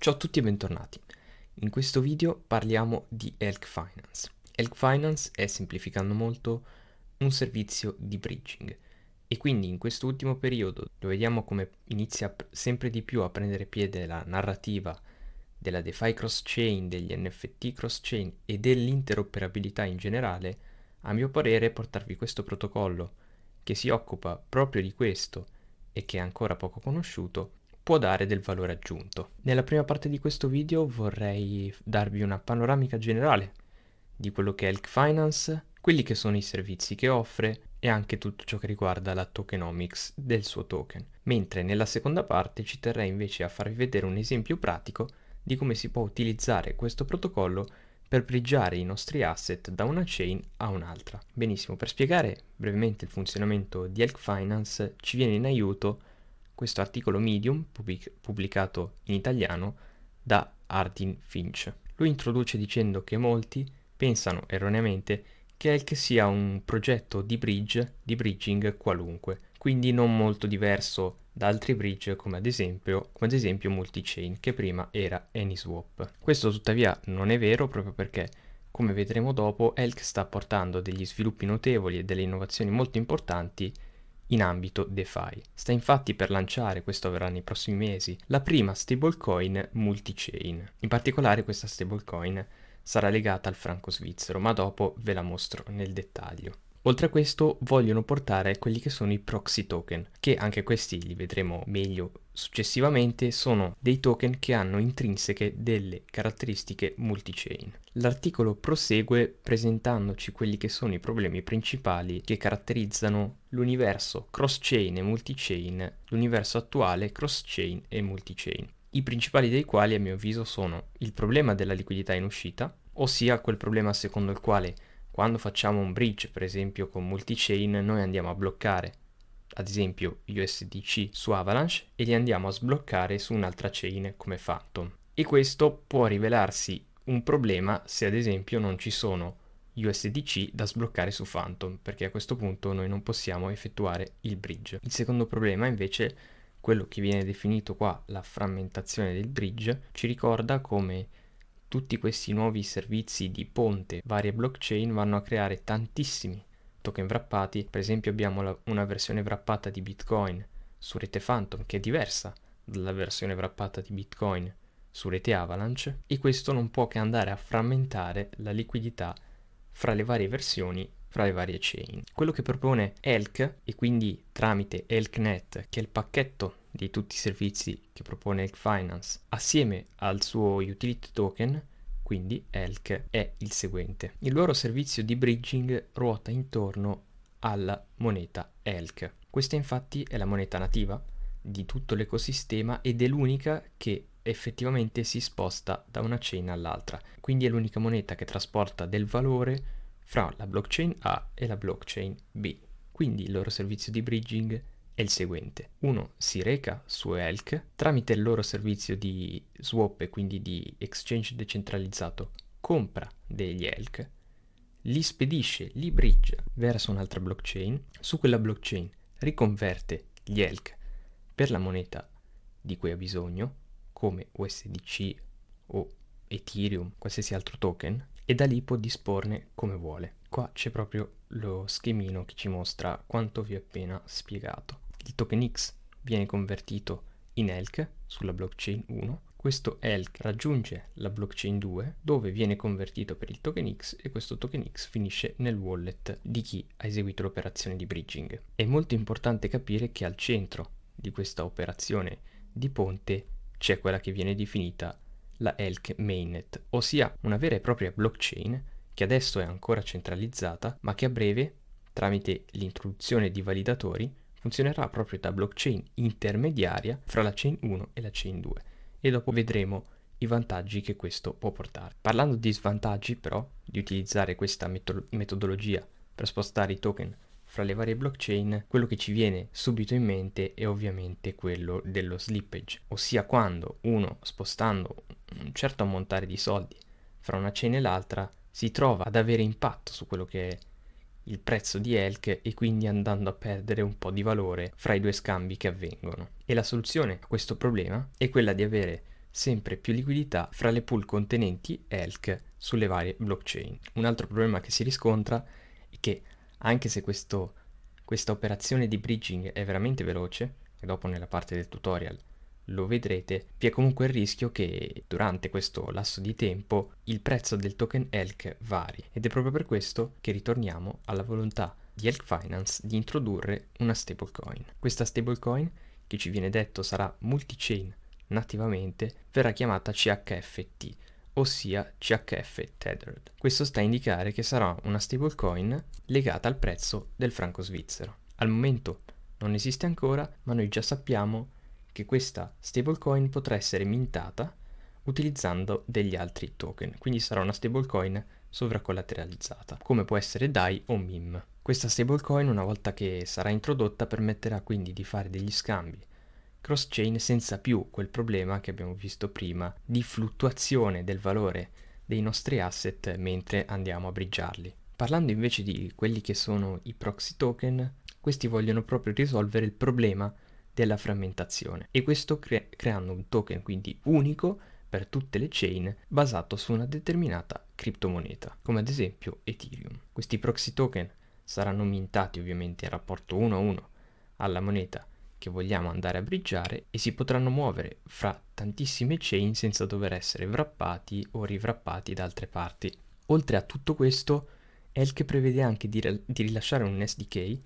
Ciao a tutti e bentornati. In questo video parliamo di Elk Finance. Elk Finance è, semplificando molto, un servizio di bridging e quindi in quest'ultimo periodo dove vediamo come inizia sempre di più a prendere piede la narrativa della DeFi cross-chain, degli NFT cross-chain e dell'interoperabilità in generale, a mio parere portarvi questo protocollo che si occupa proprio di questo e che è ancora poco conosciuto può dare del valore aggiunto. Nella prima parte di questo video vorrei darvi una panoramica generale di quello che è Elk Finance, quelli che sono i servizi che offre e anche tutto ciò che riguarda la tokenomics del suo token. Mentre nella seconda parte ci terrei invece a farvi vedere un esempio pratico di come si può utilizzare questo protocollo per briggiare i nostri asset da una chain a un'altra. Benissimo, per spiegare brevemente il funzionamento di Elk Finance ci viene in aiuto questo articolo Medium, pubblicato in italiano da Artin Finch. Lui introduce dicendo che molti pensano erroneamente che Elk sia un progetto di bridge, di bridging qualunque, quindi non molto diverso da altri bridge come ad esempio, come ad esempio Multichain, che prima era AnySwap. Questo tuttavia non è vero proprio perché, come vedremo dopo, Elk sta portando degli sviluppi notevoli e delle innovazioni molto importanti in ambito DeFi. Sta infatti per lanciare, questo avverrà nei prossimi mesi, la prima stablecoin multichain. In particolare questa stablecoin sarà legata al franco svizzero, ma dopo ve la mostro nel dettaglio. Oltre a questo vogliono portare quelli che sono i proxy token, che anche questi li vedremo meglio successivamente, sono dei token che hanno intrinseche delle caratteristiche multichain. L'articolo prosegue presentandoci quelli che sono i problemi principali che caratterizzano l'universo cross-chain e multichain, l'universo attuale cross-chain e multichain. I principali dei quali a mio avviso sono il problema della liquidità in uscita, ossia quel problema secondo il quale quando facciamo un bridge, per esempio con multichain, noi andiamo a bloccare ad esempio USDC su Avalanche e li andiamo a sbloccare su un'altra chain come Phantom. E questo può rivelarsi un problema se ad esempio non ci sono USDC da sbloccare su Phantom, perché a questo punto noi non possiamo effettuare il bridge. Il secondo problema invece, quello che viene definito qua la frammentazione del bridge, ci ricorda come tutti questi nuovi servizi di ponte, varie blockchain, vanno a creare tantissimi token wrappati. Per esempio abbiamo la, una versione wrappata di Bitcoin su rete Phantom che è diversa dalla versione wrappata di Bitcoin su rete Avalanche e questo non può che andare a frammentare la liquidità fra le varie versioni fra le varie chain. Quello che propone ELK e quindi tramite ELKNet, che è il pacchetto di tutti i servizi che propone Elk Finance assieme al suo utility token, quindi ELK, è il seguente. Il loro servizio di bridging ruota intorno alla moneta ELK. Questa infatti è la moneta nativa di tutto l'ecosistema ed è l'unica che effettivamente si sposta da una chain all'altra. Quindi è l'unica moneta che trasporta del valore fra la blockchain A e la blockchain B. Quindi il loro servizio di bridging è il seguente. Uno si reca su ELK tramite il loro servizio di swap e quindi di exchange decentralizzato, compra degli ELK, li spedisce, li bridge verso un'altra blockchain, su quella blockchain riconverte gli ELK per la moneta di cui ha bisogno, come USDC o Ethereum, qualsiasi altro token, e da lì può disporne come vuole. Qua c'è proprio lo schemino che ci mostra quanto vi ho appena spiegato il token X viene convertito in ELK sulla blockchain 1, questo ELK raggiunge la blockchain 2 dove viene convertito per il token X e questo token X finisce nel wallet di chi ha eseguito l'operazione di bridging. È molto importante capire che al centro di questa operazione di ponte c'è quella che viene definita la ELK mainnet, ossia una vera e propria blockchain che adesso è ancora centralizzata ma che a breve, tramite l'introduzione di validatori, funzionerà proprio da blockchain intermediaria fra la chain 1 e la chain 2 e dopo vedremo i vantaggi che questo può portare. Parlando di svantaggi però di utilizzare questa meto metodologia per spostare i token fra le varie blockchain, quello che ci viene subito in mente è ovviamente quello dello slippage, ossia quando uno spostando un certo ammontare di soldi fra una chain e l'altra si trova ad avere impatto su quello che è il prezzo di ELK e quindi andando a perdere un po' di valore fra i due scambi che avvengono. E la soluzione a questo problema è quella di avere sempre più liquidità fra le pool contenenti ELK sulle varie blockchain. Un altro problema che si riscontra è che anche se questo, questa operazione di bridging è veramente veloce, e dopo nella parte del tutorial lo vedrete, vi è comunque il rischio che durante questo lasso di tempo il prezzo del token ELK vari ed è proprio per questo che ritorniamo alla volontà di Elk Finance di introdurre una stablecoin. Questa stablecoin, che ci viene detto sarà multi-chain nativamente, verrà chiamata CHFT, ossia CHF Tethered. Questo sta a indicare che sarà una stablecoin legata al prezzo del franco svizzero. Al momento non esiste ancora, ma noi già sappiamo che questa stablecoin potrà essere mintata utilizzando degli altri token, quindi sarà una stablecoin sovracollateralizzata, come può essere DAI o MIM. Questa stablecoin una volta che sarà introdotta permetterà quindi di fare degli scambi cross-chain senza più quel problema che abbiamo visto prima di fluttuazione del valore dei nostri asset mentre andiamo a briggiarli. Parlando invece di quelli che sono i proxy token, questi vogliono proprio risolvere il problema della frammentazione e questo cre creando un token quindi unico per tutte le chain basato su una determinata criptomoneta, come ad esempio Ethereum. Questi proxy token saranno mintati ovviamente in rapporto 1 a 1 alla moneta che vogliamo andare a briggiare e si potranno muovere fra tantissime chain senza dover essere wrappati o rivrappati da altre parti. Oltre a tutto questo, Elk prevede anche di, di rilasciare un SDK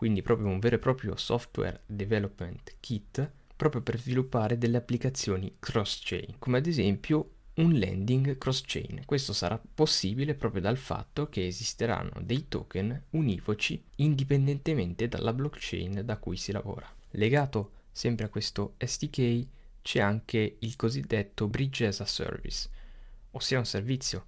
quindi proprio un vero e proprio software development kit proprio per sviluppare delle applicazioni cross-chain, come ad esempio un landing cross-chain. Questo sarà possibile proprio dal fatto che esisteranno dei token univoci indipendentemente dalla blockchain da cui si lavora. Legato sempre a questo SDK c'è anche il cosiddetto Bridge as a Service, ossia un servizio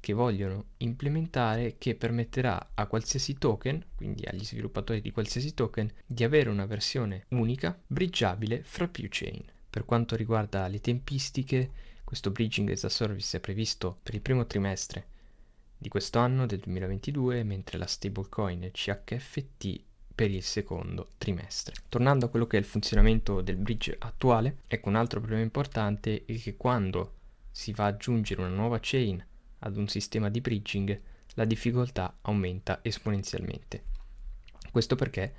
che vogliono implementare che permetterà a qualsiasi token, quindi agli sviluppatori di qualsiasi token, di avere una versione unica, bridgeabile fra più chain. Per quanto riguarda le tempistiche, questo bridging as a service è previsto per il primo trimestre di questo anno, del 2022, mentre la stablecoin CHFT per il secondo trimestre. Tornando a quello che è il funzionamento del bridge attuale, ecco un altro problema importante è che quando si va ad aggiungere una nuova chain ad un sistema di bridging, la difficoltà aumenta esponenzialmente. Questo perché,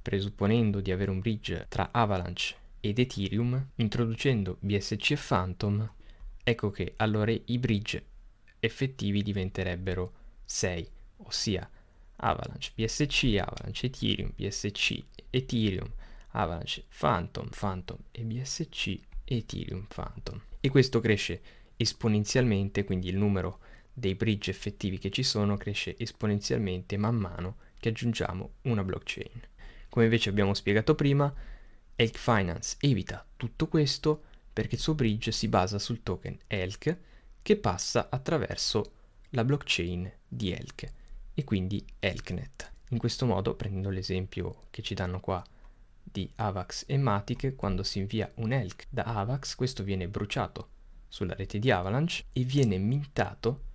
presupponendo di avere un bridge tra Avalanche ed Ethereum, introducendo BSC e Phantom, ecco che allora i bridge effettivi diventerebbero 6, ossia Avalanche BSC, Avalanche Ethereum, BSC Ethereum, Avalanche Phantom, Phantom e BSC Ethereum Phantom. E questo cresce esponenzialmente, quindi il numero dei bridge effettivi che ci sono cresce esponenzialmente man mano che aggiungiamo una blockchain. Come invece abbiamo spiegato prima, Elk Finance evita tutto questo perché il suo bridge si basa sul token ELK che passa attraverso la blockchain di ELK e quindi ELKNET. In questo modo, prendendo l'esempio che ci danno qua di AVAX e Matic, quando si invia un ELK da AVAX questo viene bruciato sulla rete di Avalanche e viene mintato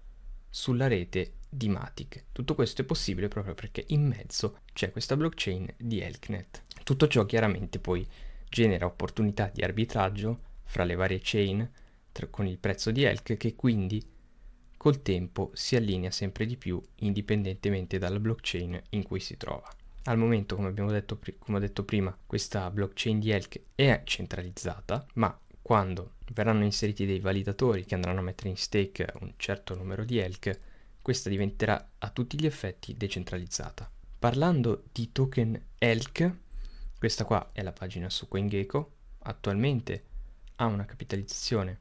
sulla rete di Matic. Tutto questo è possibile proprio perché in mezzo c'è questa blockchain di Elknet. Tutto ciò chiaramente poi genera opportunità di arbitraggio fra le varie chain tra, con il prezzo di Elk che quindi col tempo si allinea sempre di più indipendentemente dalla blockchain in cui si trova. Al momento, come, abbiamo detto, come ho detto prima, questa blockchain di Elk è centralizzata, ma quando verranno inseriti dei validatori che andranno a mettere in stake un certo numero di ELK, questa diventerà a tutti gli effetti decentralizzata. Parlando di token ELK, questa qua è la pagina su CoinGecko, attualmente ha una capitalizzazione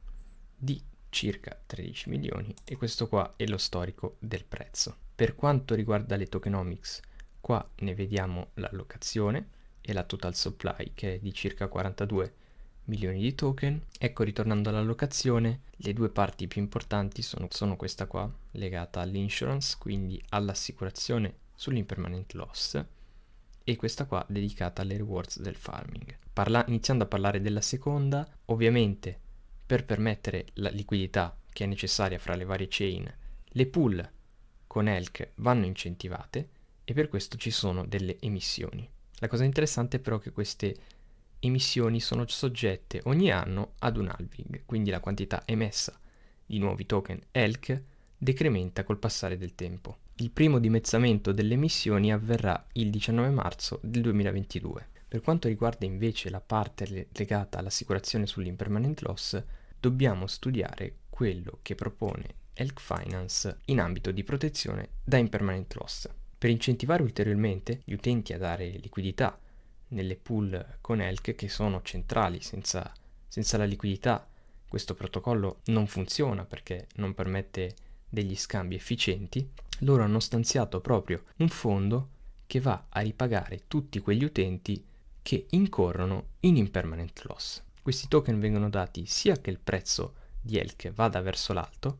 di circa 13 milioni e questo qua è lo storico del prezzo. Per quanto riguarda le tokenomics, qua ne vediamo l'allocazione e la total supply che è di circa 42 milioni milioni di token. Ecco, ritornando all'allocazione, le due parti più importanti sono, sono questa qua, legata all'insurance, quindi all'assicurazione sull'impermanent loss, e questa qua dedicata alle rewards del farming. Parla iniziando a parlare della seconda, ovviamente per permettere la liquidità che è necessaria fra le varie chain, le pool con ELK vanno incentivate e per questo ci sono delle emissioni. La cosa interessante però è che queste emissioni sono soggette ogni anno ad un halving, quindi la quantità emessa di nuovi token ELK decrementa col passare del tempo. Il primo dimezzamento delle emissioni avverrà il 19 marzo del 2022. Per quanto riguarda invece la parte legata all'assicurazione sull'impermanent loss, dobbiamo studiare quello che propone Elk Finance in ambito di protezione da impermanent loss. Per incentivare ulteriormente gli utenti a dare liquidità nelle pool con ELK che sono centrali, senza, senza la liquidità questo protocollo non funziona perché non permette degli scambi efficienti, loro hanno stanziato proprio un fondo che va a ripagare tutti quegli utenti che incorrono in impermanent loss. Questi token vengono dati sia che il prezzo di ELK vada verso l'alto,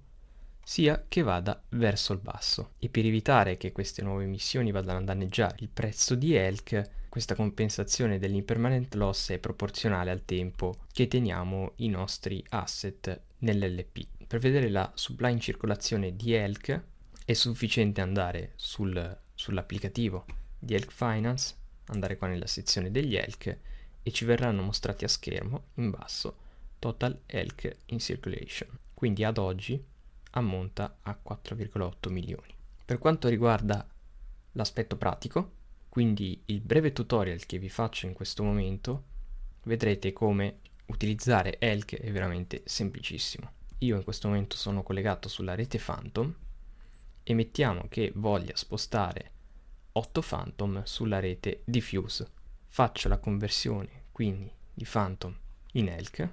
sia che vada verso il basso. E per evitare che queste nuove emissioni vadano a danneggiare il prezzo di ELK, questa compensazione dell'impermanent loss è proporzionale al tempo che teniamo i nostri asset nell'LP. Per vedere la supply in circolazione di ELK è sufficiente andare sul, sull'applicativo di ELK Finance, andare qua nella sezione degli ELK e ci verranno mostrati a schermo in basso Total ELK in Circulation. Quindi ad oggi ammonta a 4,8 milioni. Per quanto riguarda l'aspetto pratico, quindi il breve tutorial che vi faccio in questo momento vedrete come utilizzare Elk è veramente semplicissimo. Io in questo momento sono collegato sulla rete Phantom e mettiamo che voglia spostare 8 Phantom sulla rete Diffuse. Faccio la conversione quindi di Phantom in Elk.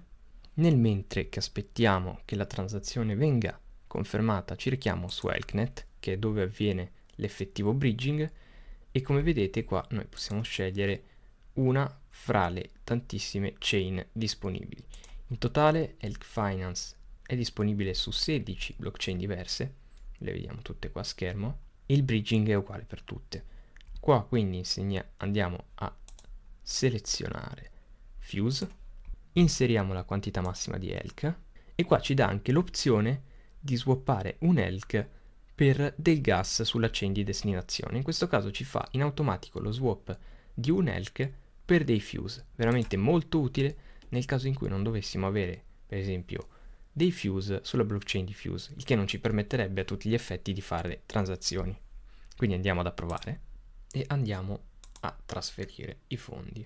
Nel mentre che aspettiamo che la transazione venga confermata cerchiamo su Elknet, che è dove avviene l'effettivo bridging, e come vedete qua noi possiamo scegliere una fra le tantissime chain disponibili. In totale Elk Finance è disponibile su 16 blockchain diverse, le vediamo tutte qua a schermo, il bridging è uguale per tutte. Qua quindi andiamo a selezionare Fuse, inseriamo la quantità massima di ELK e qua ci dà anche l'opzione di swappare un ELK per del gas sull'accendi destinazione. In questo caso ci fa in automatico lo swap di un elk per dei fuse, veramente molto utile nel caso in cui non dovessimo avere, per esempio, dei fuse sulla blockchain di fuse, il che non ci permetterebbe a tutti gli effetti di fare transazioni. Quindi andiamo ad approvare e andiamo a trasferire i fondi.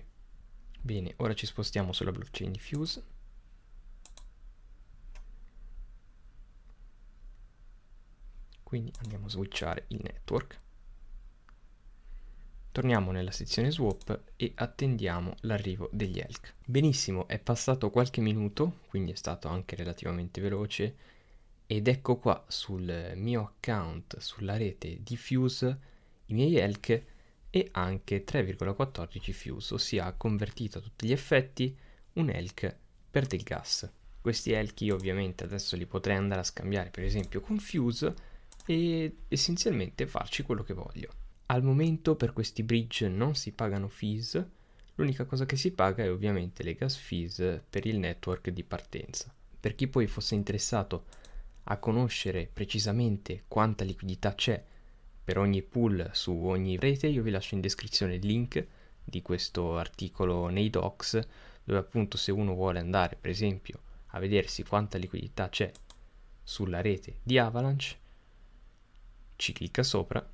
Bene, ora ci spostiamo sulla blockchain di fuse quindi andiamo a switchare il network torniamo nella sezione swap e attendiamo l'arrivo degli elk benissimo è passato qualche minuto quindi è stato anche relativamente veloce ed ecco qua sul mio account sulla rete di fuse i miei elk e anche 3,14 fuse ossia ha convertito a tutti gli effetti un elk per del gas questi elk io ovviamente adesso li potrei andare a scambiare per esempio con fuse e essenzialmente farci quello che voglio. Al momento per questi bridge non si pagano fees, l'unica cosa che si paga è ovviamente le gas fees per il network di partenza. Per chi poi fosse interessato a conoscere precisamente quanta liquidità c'è per ogni pool su ogni rete, io vi lascio in descrizione il link di questo articolo nei docs dove appunto se uno vuole andare per esempio a vedersi quanta liquidità c'è sulla rete di Avalanche ci clicca sopra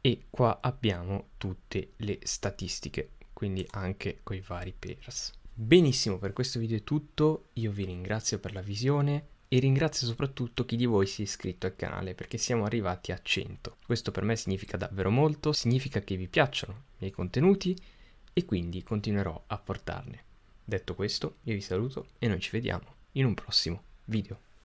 e qua abbiamo tutte le statistiche, quindi anche con i vari pairs. Benissimo, per questo video è tutto, io vi ringrazio per la visione e ringrazio soprattutto chi di voi si è iscritto al canale perché siamo arrivati a 100. Questo per me significa davvero molto, significa che vi piacciono i miei contenuti e quindi continuerò a portarne. Detto questo, io vi saluto e noi ci vediamo in un prossimo video.